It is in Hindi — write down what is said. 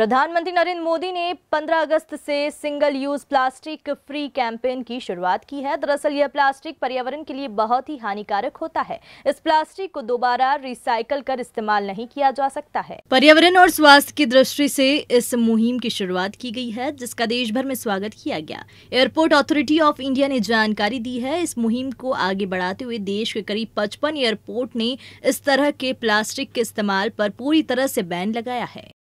प्रधानमंत्री नरेंद्र मोदी ने 15 अगस्त से single use plastic free campaign की शुरुआत की है दरअसल यह प्लास्टिक पर्यावरण के लिए बहुत ही हानिकारक होता है इस प्लास्टिक को दोबारा रिसाइकल कर इस्तेमाल नहीं किया जा सकता है पर्यावरण और स्वास्थ्य की दृष्टि से इस मुहिम की शुरुआत की गई है जिसका देश भर में स्वागत किया गया एयरपोर्ट अथॉरिटी ऑफ इंडिया ने जानकारी दी है इस मुहिम को आगे बढ़ाते हुए देश के करीब पचपन एयरपोर्ट ने इस तरह के प्लास्टिक के इस्तेमाल पर पूरी तरह से बैन लगाया है